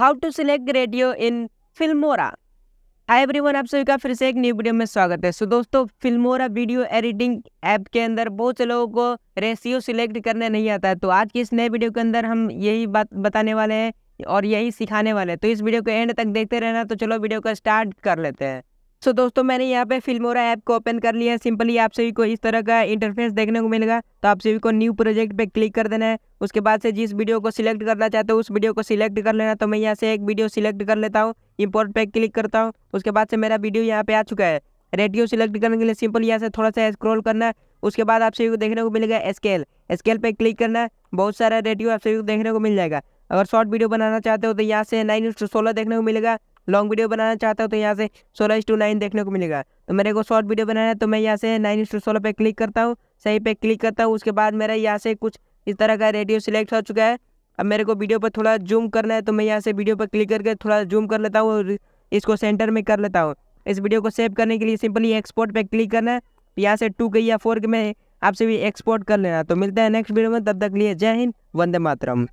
how to select radio in Filmora every everyone आप सभी का फिर से एक न्यू वीडियो में स्वागत है सो so, दोस्तों फिल्मोरा वीडियो एडिटिंग ऐप के अंदर बहुत से लोगों को रेशियो सिलेक्ट करने नहीं आता है तो आज की इस नए वीडियो के अंदर हम यही बात बताने वाले हैं और यही सिखाने वाले हैं तो इस वीडियो को एंड तक देखते रहना तो चलो वीडियो का स्टार्ट कर लेते हैं सो so, दोस्तों मैंने यहाँ पे फिल्मोरा ऐप को ओपन कर लिया है सिंपली आप सभी को इस तरह का इंटरफेस देखने को मिलेगा तो आप सभी को न्यू प्रोजेक्ट पे क्लिक कर देना है उसके बाद से जिस वीडियो को सिलेक्ट करना चाहते हो उस वीडियो को सिलेक्ट कर लेना तो मैं यहाँ से एक वीडियो सिलेक्ट कर लेता हूँ इम्पोर्ट पे क्लिक करता हूँ उसके बाद से मेरा वीडियो यहाँ पे आ चुका है रेडियो सिलेक्ट करने के लिए सिंपल यहाँ से थोड़ा सा स्क्रोल करना है उसके बाद आप सभी को देखने को मिलेगा स्केल स्केल पर क्लिक करना बहुत सारा रेडियो आप सभी को देखने को मिल जाएगा अगर शॉर्ट वीडियो बनाना चाहते हो तो यहाँ से नाइन सोलह देखने को मिलेगा लॉन्ग वीडियो बनाना चाहता हूँ तो यहाँ से सोलह इस टू नाइन देखने को मिलेगा तो मेरे को शॉर्ट वीडियो बनाना है तो मैं यहाँ से नाइन इंस टू सोलह पर क्लिक करता हूँ सही पे क्लिक करता हूँ उसके बाद मेरा यहाँ से कुछ इस तरह का रेडियो सिलेक्ट हो चुका है अब मेरे को वीडियो पर थोड़ा जूम करना है तो मैं यहाँ से वीडियो पर क्लिक करके थोड़ा जूम कर लेता हूँ और इसको सेंटर में कर लेता हूँ इस वीडियो को सेव करने के लिए सिंपली एक्सपोर्ट पर क्लिक करना है यहाँ से टू के या फोर के में आपसे भी एक्सपोर्ट कर लेना तो मिलता है नेक्स्ट वीडियो में तब तक लिए जय हिंद वंदे मातरम